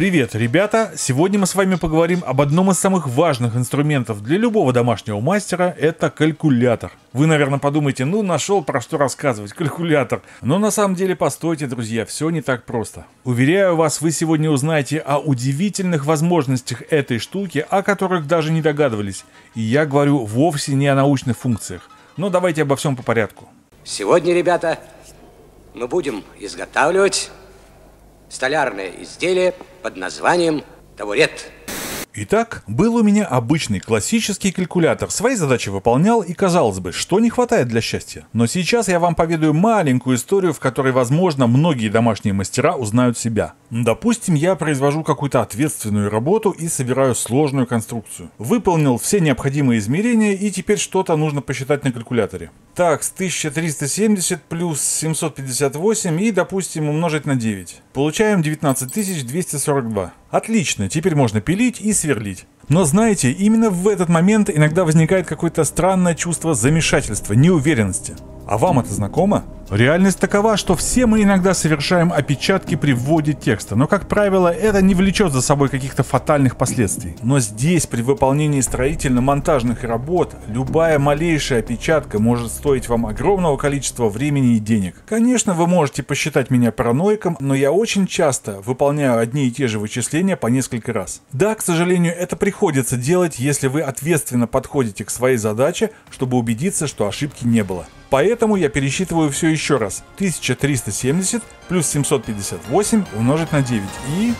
Привет, ребята! Сегодня мы с вами поговорим об одном из самых важных инструментов для любого домашнего мастера – это калькулятор. Вы, наверное, подумаете, ну нашел про что рассказывать, калькулятор. Но на самом деле, постойте, друзья, все не так просто. Уверяю вас, вы сегодня узнаете о удивительных возможностях этой штуки, о которых даже не догадывались. И я говорю вовсе не о научных функциях. Но давайте обо всем по порядку. Сегодня, ребята, мы будем изготавливать столярное изделие под названием табурет. Итак, был у меня обычный классический калькулятор, свои задачи выполнял и, казалось бы, что не хватает для счастья. Но сейчас я вам поведаю маленькую историю, в которой, возможно, многие домашние мастера узнают себя. Допустим, я произвожу какую-то ответственную работу и собираю сложную конструкцию. Выполнил все необходимые измерения и теперь что-то нужно посчитать на калькуляторе. Так, с 1370 плюс 758 и, допустим, умножить на 9. Получаем 19242. Отлично, теперь можно пилить и сверлить. Но знаете, именно в этот момент иногда возникает какое-то странное чувство замешательства, неуверенности. А вам это знакомо? Реальность такова, что все мы иногда совершаем опечатки при вводе текста, но, как правило, это не влечет за собой каких-то фатальных последствий. Но здесь, при выполнении строительно-монтажных работ, любая малейшая опечатка может стоить вам огромного количества времени и денег. Конечно, вы можете посчитать меня параноиком, но я очень часто выполняю одни и те же вычисления по несколько раз. Да, к сожалению, это приходится делать, если вы ответственно подходите к своей задаче, чтобы убедиться, что ошибки не было. Поэтому я пересчитываю все еще раз. 1370 плюс 758 умножить на 9 и...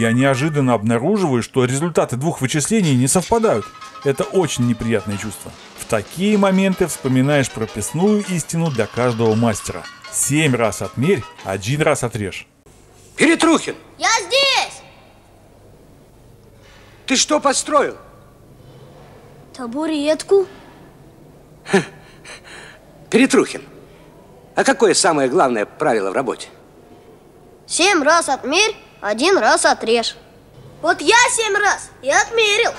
Я неожиданно обнаруживаю, что результаты двух вычислений не совпадают. Это очень неприятное чувство. В такие моменты вспоминаешь прописную истину для каждого мастера. Семь раз отмерь, один раз отрежь. Перетрухин! Я здесь! Ты что построил? Табуретку? Перетрухин, а какое самое главное правило в работе? Семь раз отмерь, один раз отрежь. Вот я семь раз и отмерил.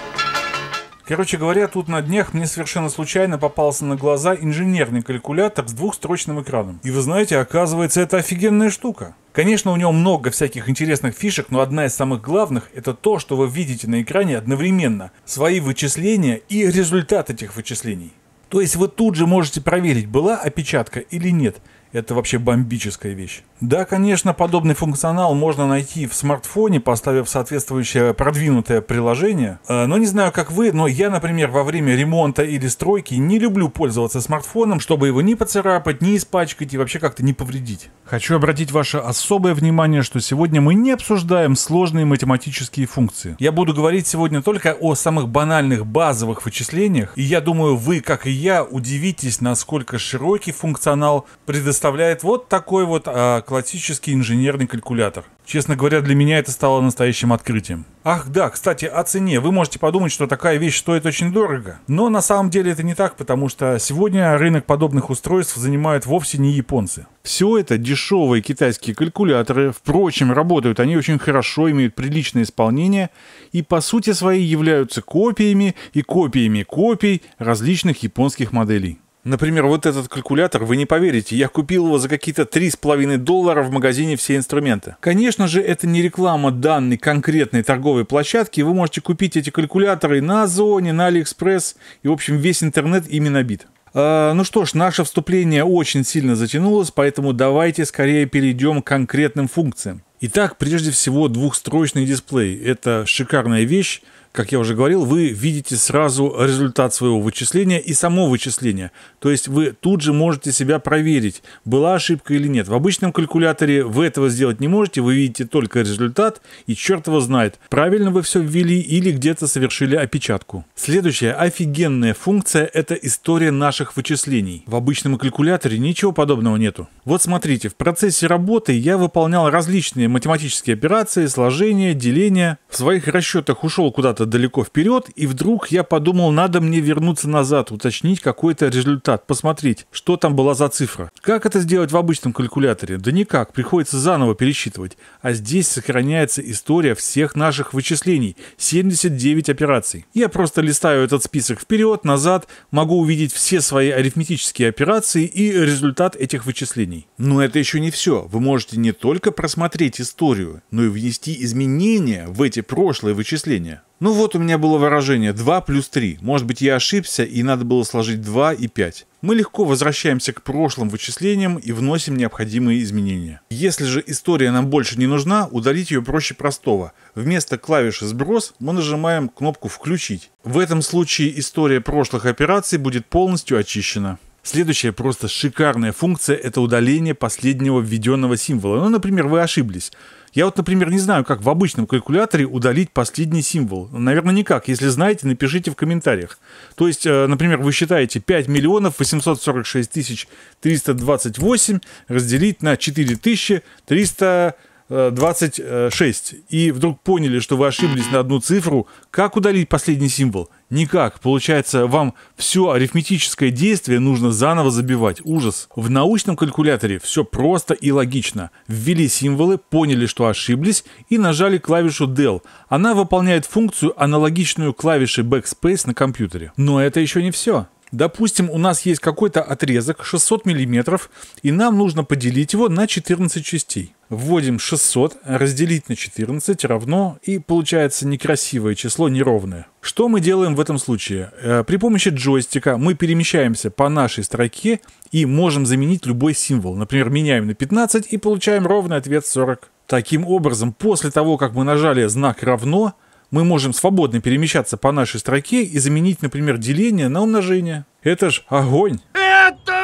Короче говоря, тут на днях мне совершенно случайно попался на глаза инженерный калькулятор с двухстрочным экраном. И вы знаете, оказывается, это офигенная штука. Конечно, у него много всяких интересных фишек, но одна из самых главных – это то, что вы видите на экране одновременно свои вычисления и результат этих вычислений. То есть вы тут же можете проверить, была опечатка или нет. Это вообще бомбическая вещь. Да, конечно, подобный функционал можно найти в смартфоне, поставив соответствующее продвинутое приложение. Э, но не знаю, как вы, но я, например, во время ремонта или стройки не люблю пользоваться смартфоном, чтобы его не поцарапать, не испачкать и вообще как-то не повредить. Хочу обратить ваше особое внимание, что сегодня мы не обсуждаем сложные математические функции. Я буду говорить сегодня только о самых банальных базовых вычислениях, и я думаю, вы, как и я, удивитесь, насколько широкий функционал предоставляет вот такой вот а, классический инженерный калькулятор. Честно говоря, для меня это стало настоящим открытием. Ах да, кстати, о цене. Вы можете подумать, что такая вещь стоит очень дорого. Но на самом деле это не так, потому что сегодня рынок подобных устройств занимают вовсе не японцы. Все это дешевые китайские калькуляторы. Впрочем, работают они очень хорошо, имеют приличное исполнение и по сути своей являются копиями и копиями копий различных японских моделей. Например, вот этот калькулятор, вы не поверите, я купил его за какие-то 3,5 доллара в магазине «Все инструменты». Конечно же, это не реклама данной конкретной торговой площадки, вы можете купить эти калькуляторы на Озоне, на Алиэкспресс, и, в общем, весь интернет ими набит. А, ну что ж, наше вступление очень сильно затянулось, поэтому давайте скорее перейдем к конкретным функциям. Итак, прежде всего двухстрочный дисплей. Это шикарная вещь, как я уже говорил, вы видите сразу результат своего вычисления и само вычисление. То есть вы тут же можете себя проверить, была ошибка или нет. В обычном калькуляторе вы этого сделать не можете, вы видите только результат, и черт его знает, правильно вы все ввели или где-то совершили опечатку. Следующая офигенная функция – это история наших вычислений. В обычном калькуляторе ничего подобного нету. Вот смотрите, в процессе работы я выполнял различные математические операции, сложения, деления. В своих расчетах ушел куда-то куда-то далеко вперед, и вдруг я подумал, надо мне вернуться назад, уточнить какой-то результат, посмотреть, что там была за цифра. Как это сделать в обычном калькуляторе? Да никак, приходится заново пересчитывать. А здесь сохраняется история всех наших вычислений, 79 операций. Я просто листаю этот список вперед, назад, могу увидеть все свои арифметические операции и результат этих вычислений. Но это еще не все. Вы можете не только просмотреть историю, но и внести изменения в эти прошлые вычисления. Ну вот у меня было выражение 2 плюс 3. Может быть я ошибся и надо было сложить 2 и 5 мы легко возвращаемся к прошлым вычислениям и вносим необходимые изменения. Если же история нам больше не нужна, удалить ее проще простого. Вместо клавиши «Сброс» мы нажимаем кнопку «Включить». В этом случае история прошлых операций будет полностью очищена. Следующая просто шикарная функция – это удаление последнего введенного символа. Ну, например, вы ошиблись. Я вот, например, не знаю, как в обычном калькуляторе удалить последний символ. Наверное, никак. Если знаете, напишите в комментариях. То есть, э, например, вы считаете 5 миллионов 846 тысяч 328 разделить на 4 тысячи 300 26, и вдруг поняли, что вы ошиблись на одну цифру, как удалить последний символ? Никак. Получается, вам все арифметическое действие нужно заново забивать. Ужас. В научном калькуляторе все просто и логично. Ввели символы, поняли, что ошиблись и нажали клавишу del. Она выполняет функцию, аналогичную клавише backspace на компьютере. Но это еще не все. Допустим, у нас есть какой-то отрезок 600 мм, и нам нужно поделить его на 14 частей. Вводим 600, разделить на 14 равно, и получается некрасивое число, неровное. Что мы делаем в этом случае? Э, при помощи джойстика мы перемещаемся по нашей строке и можем заменить любой символ. Например, меняем на 15 и получаем ровный ответ 40. Таким образом, после того, как мы нажали знак «равно», мы можем свободно перемещаться по нашей строке и заменить, например, деление на умножение. Это ж огонь! Это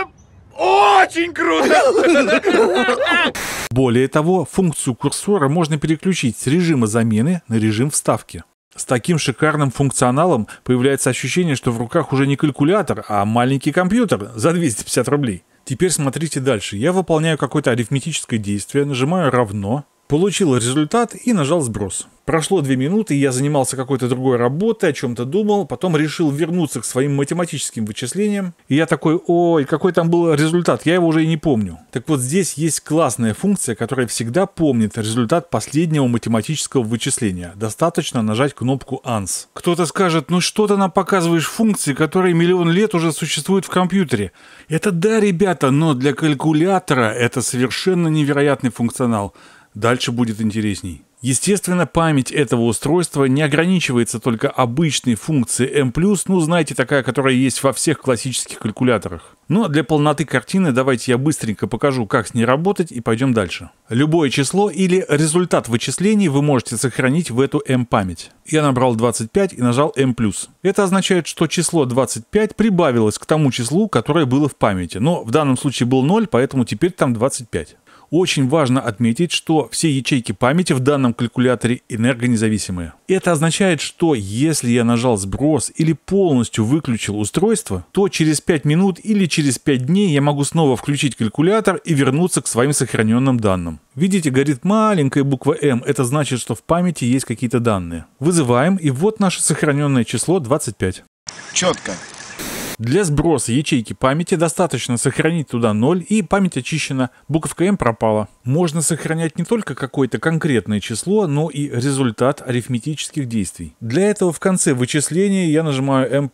очень круто! Более того, функцию курсора можно переключить с режима замены на режим вставки. С таким шикарным функционалом появляется ощущение, что в руках уже не калькулятор, а маленький компьютер за 250 рублей. Теперь смотрите дальше. Я выполняю какое-то арифметическое действие, нажимаю «равно», Получил результат и нажал сброс. Прошло две минуты, я занимался какой-то другой работой, о чем-то думал, потом решил вернуться к своим математическим вычислениям. И я такой, ой, какой там был результат, я его уже и не помню. Так вот здесь есть классная функция, которая всегда помнит результат последнего математического вычисления. Достаточно нажать кнопку ANS. Кто-то скажет, ну что ты нам показываешь функции, которые миллион лет уже существуют в компьютере. Это да, ребята, но для калькулятора это совершенно невероятный функционал. Дальше будет интересней. Естественно, память этого устройства не ограничивается только обычной функцией M+, ну, знаете, такая, которая есть во всех классических калькуляторах. Но ну, а для полноты картины давайте я быстренько покажу, как с ней работать и пойдем дальше. Любое число или результат вычислений вы можете сохранить в эту M-память. Я набрал 25 и нажал M+. Это означает, что число 25 прибавилось к тому числу, которое было в памяти. Но в данном случае был 0, поэтому теперь там 25. Очень важно отметить, что все ячейки памяти в данном калькуляторе энергонезависимые. Это означает, что если я нажал сброс или полностью выключил устройство, то через 5 минут или через 5 дней я могу снова включить калькулятор и вернуться к своим сохраненным данным. Видите, горит маленькая буква «М», это значит, что в памяти есть какие-то данные. Вызываем, и вот наше сохраненное число 25. Четко. Для сброса ячейки памяти достаточно сохранить туда 0 и память очищена, буковка М пропала. Можно сохранять не только какое-то конкретное число, но и результат арифметических действий. Для этого в конце вычисления я нажимаю M+.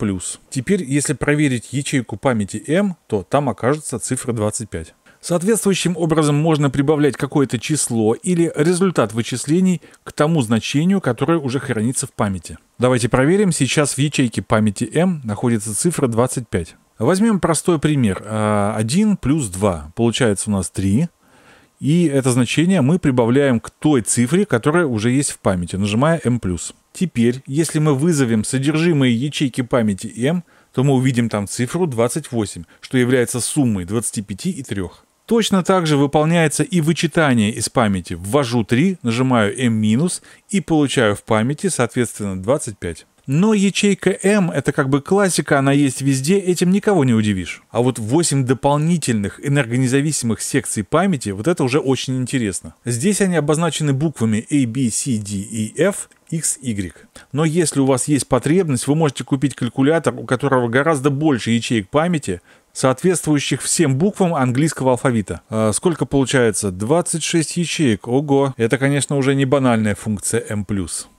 Теперь, если проверить ячейку памяти M, то там окажется цифра 25. Соответствующим образом можно прибавлять какое-то число или результат вычислений к тому значению, которое уже хранится в памяти. Давайте проверим. Сейчас в ячейке памяти m находится цифра 25. Возьмем простой пример. 1 а, плюс 2. Получается у нас 3. И это значение мы прибавляем к той цифре, которая уже есть в памяти, нажимая m+. Теперь, если мы вызовем содержимое ячейки памяти m, то мы увидим там цифру 28, что является суммой 25 и 3. Точно так же выполняется и вычитание из памяти. Ввожу 3, нажимаю M- и получаю в памяти, соответственно, 25. Но ячейка M это как бы классика, она есть везде, этим никого не удивишь. А вот 8 дополнительных энергонезависимых секций памяти, вот это уже очень интересно. Здесь они обозначены буквами A, B, C, D и e, F X, Y. Но если у вас есть потребность, вы можете купить калькулятор, у которого гораздо больше ячеек памяти, соответствующих всем буквам английского алфавита. А сколько получается? 26 ячеек. Ого! Это, конечно, уже не банальная функция m+.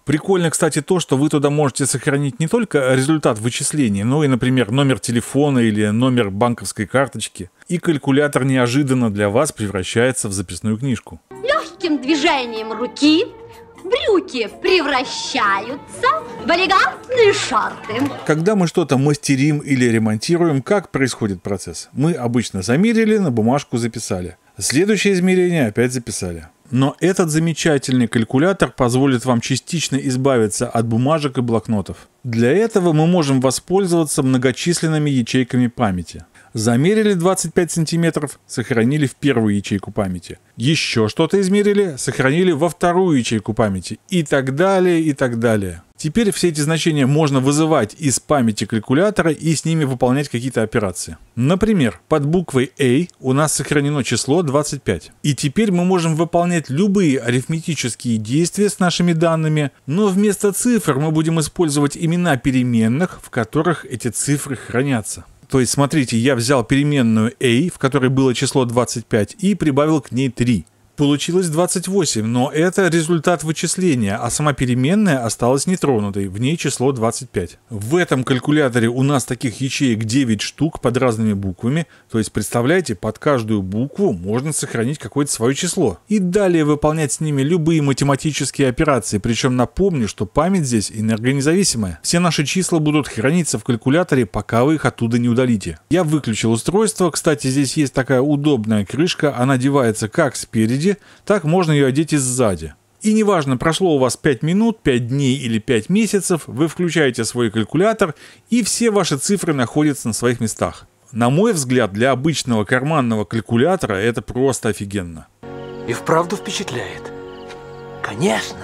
Прикольно, кстати, то, что вы туда можете сохранить не только результат вычислений, но и, например, номер телефона или номер банковской карточки. И калькулятор неожиданно для вас превращается в записную книжку. Легким движением руки брюки превращаются в элегантные шорты. Когда мы что-то мастерим или ремонтируем, как происходит процесс? Мы обычно замерили, на бумажку записали. Следующее измерение опять записали. Но этот замечательный калькулятор позволит вам частично избавиться от бумажек и блокнотов. Для этого мы можем воспользоваться многочисленными ячейками памяти. Замерили 25 сантиметров, сохранили в первую ячейку памяти. Еще что-то измерили, сохранили во вторую ячейку памяти. И так далее, и так далее. Теперь все эти значения можно вызывать из памяти калькулятора и с ними выполнять какие-то операции. Например, под буквой A у нас сохранено число 25. И теперь мы можем выполнять любые арифметические действия с нашими данными, но вместо цифр мы будем использовать имена переменных, в которых эти цифры хранятся. То есть, смотрите, я взял переменную a, в которой было число 25, и прибавил к ней 3. Получилось 28, но это результат вычисления, а сама переменная осталась нетронутой, в ней число 25. В этом калькуляторе у нас таких ячеек 9 штук под разными буквами, то есть представляете, под каждую букву можно сохранить какое-то свое число. И далее выполнять с ними любые математические операции, причем напомню, что память здесь энергонезависимая. Все наши числа будут храниться в калькуляторе, пока вы их оттуда не удалите. Я выключил устройство, кстати, здесь есть такая удобная крышка, она девается как спереди, спереди, так можно ее одеть и сзади. И неважно, прошло у вас 5 минут, 5 дней или 5 месяцев, вы включаете свой калькулятор, и все ваши цифры находятся на своих местах. На мой взгляд, для обычного карманного калькулятора это просто офигенно. И вправду впечатляет. Конечно.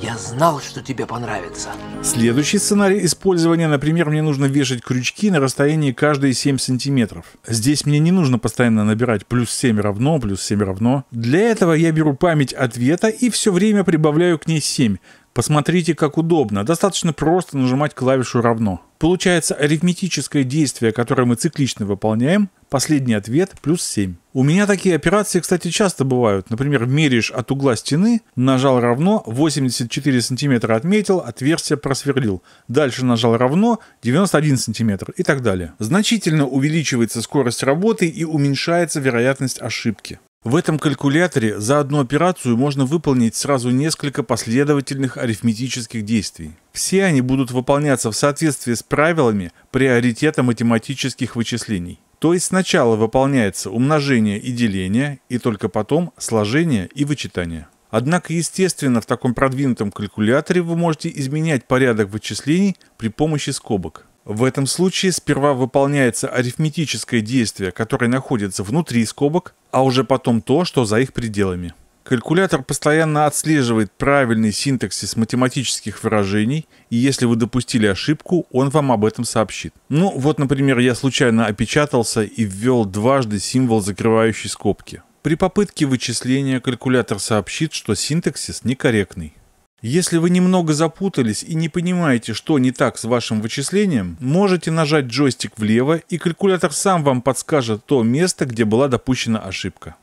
Я знал, что тебе понравится. Следующий сценарий использования, например, мне нужно вешать крючки на расстоянии каждые 7 сантиметров. Здесь мне не нужно постоянно набирать плюс 7 равно, плюс 7 равно. Для этого я беру память ответа и все время прибавляю к ней 7. Посмотрите, как удобно. Достаточно просто нажимать клавишу «равно». Получается арифметическое действие, которое мы циклично выполняем, последний ответ плюс 7. У меня такие операции, кстати, часто бывают. Например, меряешь от угла стены, нажал «равно», 84 сантиметра отметил, отверстие просверлил. Дальше нажал «равно», 91 сантиметр и так далее. Значительно увеличивается скорость работы и уменьшается вероятность ошибки. В этом калькуляторе за одну операцию можно выполнить сразу несколько последовательных арифметических действий. Все они будут выполняться в соответствии с правилами приоритета математических вычислений. То есть сначала выполняется умножение и деление, и только потом сложение и вычитание. Однако, естественно, в таком продвинутом калькуляторе вы можете изменять порядок вычислений при помощи скобок. В этом случае сперва выполняется арифметическое действие, которое находится внутри скобок, а уже потом то, что за их пределами. Калькулятор постоянно отслеживает правильный синтаксис математических выражений, и если вы допустили ошибку, он вам об этом сообщит. Ну вот, например, я случайно опечатался и ввел дважды символ закрывающей скобки. При попытке вычисления калькулятор сообщит, что синтаксис некорректный. Если вы немного запутались и не понимаете, что не так с вашим вычислением, можете нажать джойстик влево, и калькулятор сам вам подскажет то место, где была допущена ошибка.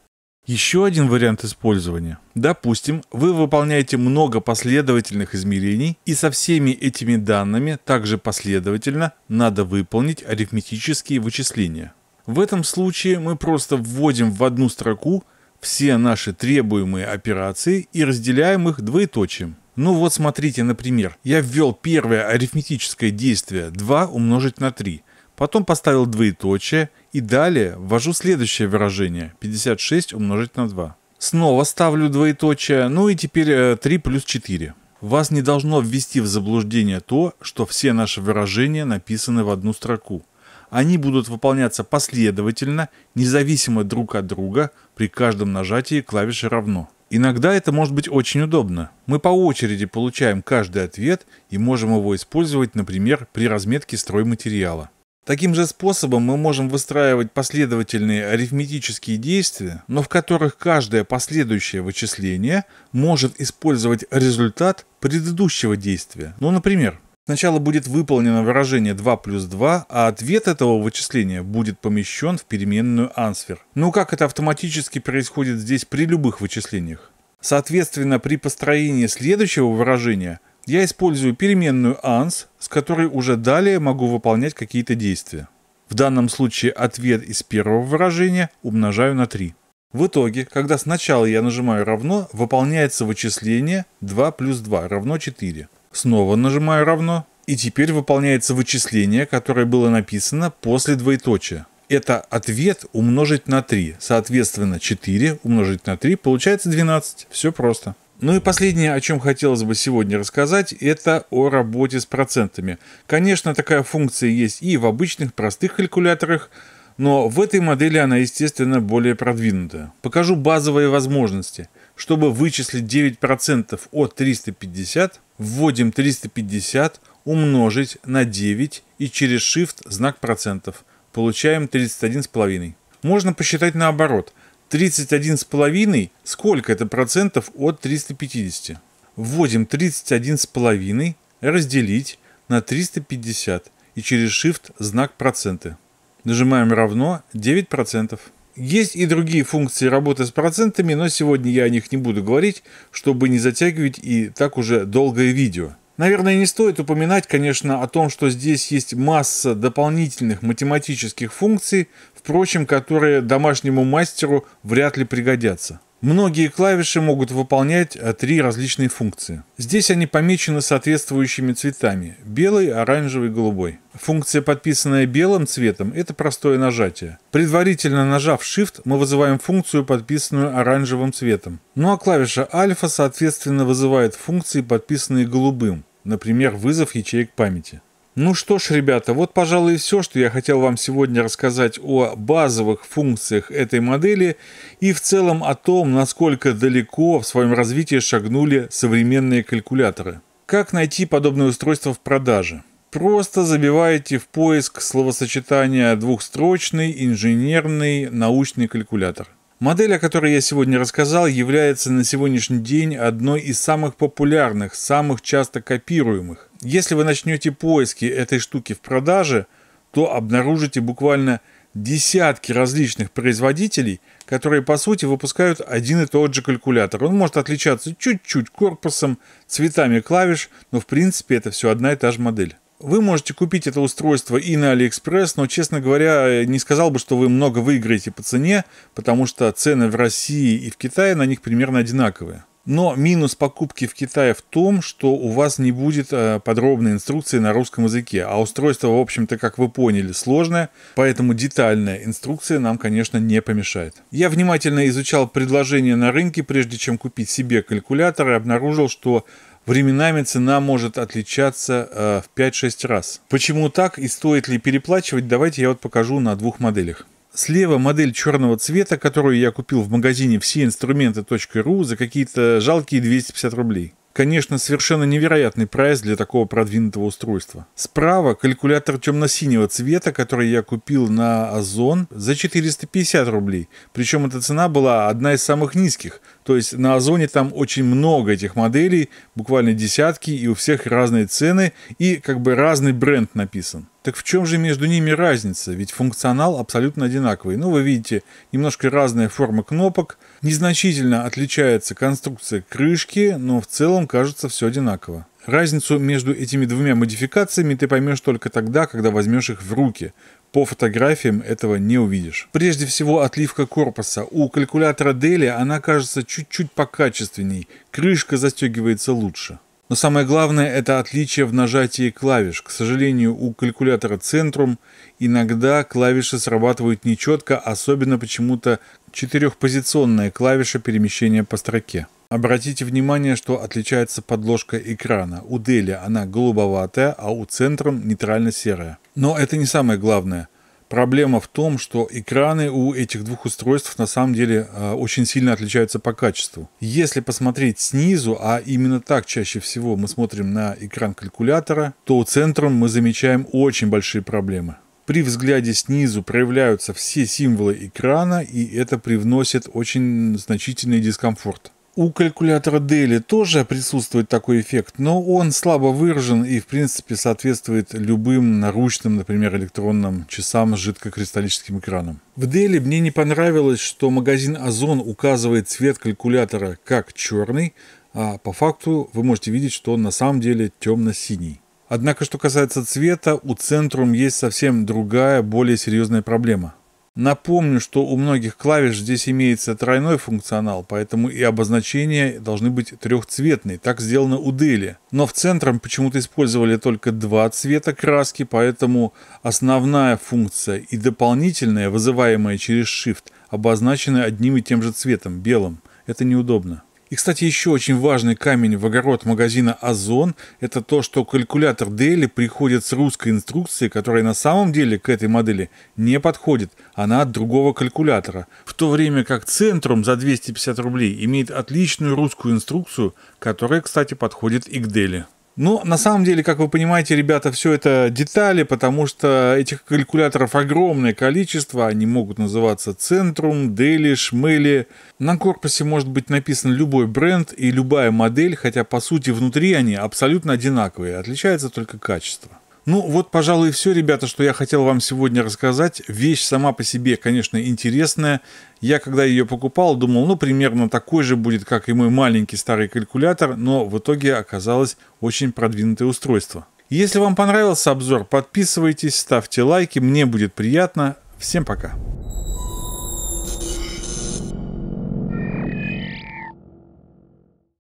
Еще один вариант использования. Допустим, вы выполняете много последовательных измерений, и со всеми этими данными также последовательно надо выполнить арифметические вычисления. В этом случае мы просто вводим в одну строку все наши требуемые операции и разделяем их двоеточием. Ну вот смотрите, например, я ввел первое арифметическое действие 2 умножить на 3, потом поставил двоеточие и далее ввожу следующее выражение 56 умножить на 2. Снова ставлю двоеточие, ну и теперь 3 э, плюс 4. Вас не должно ввести в заблуждение то, что все наши выражения написаны в одну строку. Они будут выполняться последовательно, независимо друг от друга при каждом нажатии клавиши «равно». Иногда это может быть очень удобно. Мы по очереди получаем каждый ответ и можем его использовать, например, при разметке стройматериала. Таким же способом мы можем выстраивать последовательные арифметические действия, но в которых каждое последующее вычисление может использовать результат предыдущего действия. Ну, например, Сначала будет выполнено выражение 2 плюс 2, а ответ этого вычисления будет помещен в переменную answer. Ну как это автоматически происходит здесь при любых вычислениях? Соответственно, при построении следующего выражения я использую переменную ans, с которой уже далее могу выполнять какие-то действия. В данном случае ответ из первого выражения умножаю на 3. В итоге, когда сначала я нажимаю «равно», выполняется вычисление 2 плюс 2 равно 4. Снова нажимаю «равно», и теперь выполняется вычисление, которое было написано после двоеточия. Это ответ умножить на 3, соответственно 4 умножить на 3 получается 12. Все просто. Ну и последнее, о чем хотелось бы сегодня рассказать, это о работе с процентами. Конечно, такая функция есть и в обычных простых калькуляторах, но в этой модели она, естественно, более продвинутая. Покажу базовые возможности – чтобы вычислить 9% от 350, вводим 350 умножить на 9 и через Shift знак процентов. Получаем 31,5. Можно посчитать наоборот. 31,5 сколько это процентов от 350? Вводим 31,5 разделить на 350 и через Shift знак проценты. Нажимаем равно 9%. процентов. Есть и другие функции работы с процентами, но сегодня я о них не буду говорить, чтобы не затягивать и так уже долгое видео. Наверное, не стоит упоминать, конечно, о том, что здесь есть масса дополнительных математических функций, впрочем, которые домашнему мастеру вряд ли пригодятся. Многие клавиши могут выполнять а, три различные функции. Здесь они помечены соответствующими цветами – белый, оранжевый, голубой. Функция, подписанная белым цветом – это простое нажатие. Предварительно нажав Shift, мы вызываем функцию, подписанную оранжевым цветом. Ну а клавиша Alpha, соответственно, вызывает функции, подписанные голубым, например, вызов ячеек памяти. Ну что ж, ребята, вот, пожалуй, и все, что я хотел вам сегодня рассказать о базовых функциях этой модели и в целом о том, насколько далеко в своем развитии шагнули современные калькуляторы. Как найти подобное устройство в продаже? Просто забиваете в поиск словосочетания «двухстрочный инженерный научный калькулятор». Модель, о которой я сегодня рассказал, является на сегодняшний день одной из самых популярных, самых часто копируемых. Если вы начнете поиски этой штуки в продаже, то обнаружите буквально десятки различных производителей, которые по сути выпускают один и тот же калькулятор. Он может отличаться чуть-чуть корпусом, цветами клавиш, но в принципе это все одна и та же модель. Вы можете купить это устройство и на AliExpress, но, честно говоря, не сказал бы, что вы много выиграете по цене, потому что цены в России и в Китае на них примерно одинаковые. Но минус покупки в Китае в том, что у вас не будет э, подробной инструкции на русском языке. А устройство, в общем-то, как вы поняли, сложное, поэтому детальная инструкция нам, конечно, не помешает. Я внимательно изучал предложения на рынке, прежде чем купить себе калькулятор, и обнаружил, что временами цена может отличаться э, в 5-6 раз. Почему так и стоит ли переплачивать, давайте я вот покажу на двух моделях. Слева модель черного цвета, которую я купил в магазине всеинструменты.ру за какие-то жалкие 250 рублей. Конечно, совершенно невероятный прайс для такого продвинутого устройства. Справа калькулятор темно-синего цвета, который я купил на Озон за 450 рублей. Причем эта цена была одна из самых низких, то есть на Озоне там очень много этих моделей, буквально десятки, и у всех разные цены, и как бы разный бренд написан. Так в чем же между ними разница? Ведь функционал абсолютно одинаковый. Ну, вы видите, немножко разная форма кнопок, незначительно отличается конструкция крышки, но в целом кажется все одинаково. Разницу между этими двумя модификациями ты поймешь только тогда, когда возьмешь их в руки, по фотографиям этого не увидишь. Прежде всего отливка корпуса. У калькулятора Дели она кажется чуть-чуть покачественней, крышка застегивается лучше. Но самое главное это отличие в нажатии клавиш. К сожалению, у калькулятора Centrum иногда клавиши срабатывают нечетко, особенно почему-то четырехпозиционная клавиша перемещения по строке. Обратите внимание, что отличается подложка экрана. У Дели она голубоватая, а у Центром нейтрально-серая. Но это не самое главное. Проблема в том, что экраны у этих двух устройств на самом деле э, очень сильно отличаются по качеству. Если посмотреть снизу, а именно так чаще всего мы смотрим на экран калькулятора, то у Центром мы замечаем очень большие проблемы. При взгляде снизу проявляются все символы экрана, и это привносит очень значительный дискомфорт. У калькулятора Дели тоже присутствует такой эффект, но он слабо выражен и, в принципе, соответствует любым наручным, например, электронным часам с жидкокристаллическим экраном. В Дели мне не понравилось, что магазин Озон указывает цвет калькулятора как черный, а по факту вы можете видеть, что он на самом деле темно-синий. Однако, что касается цвета, у Центрум есть совсем другая, более серьезная проблема. Напомню, что у многих клавиш здесь имеется тройной функционал, поэтому и обозначения должны быть трехцветные. Так сделано у Дели. Но в центром почему-то использовали только два цвета краски, поэтому основная функция и дополнительная, вызываемая через Shift, обозначены одним и тем же цветом, белым. Это неудобно. И, кстати, еще очень важный камень в огород магазина «Озон» — это то, что калькулятор Дели приходит с русской инструкцией, которая на самом деле к этой модели не подходит. Она от другого калькулятора. В то время как «Центрум» за 250 рублей имеет отличную русскую инструкцию, которая, кстати, подходит и к Дели. Но ну, на самом деле, как вы понимаете, ребята, все это детали, потому что этих калькуляторов огромное количество. Они могут называться Центрум, Дели, Шмели. На корпусе может быть написан любой бренд и любая модель, хотя по сути внутри они абсолютно одинаковые. Отличается только качество. Ну, вот, пожалуй, и все, ребята, что я хотел вам сегодня рассказать. Вещь сама по себе, конечно, интересная. Я, когда ее покупал, думал, ну, примерно такой же будет, как и мой маленький старый калькулятор, но в итоге оказалось очень продвинутое устройство. Если вам понравился обзор, подписывайтесь, ставьте лайки, мне будет приятно. Всем пока!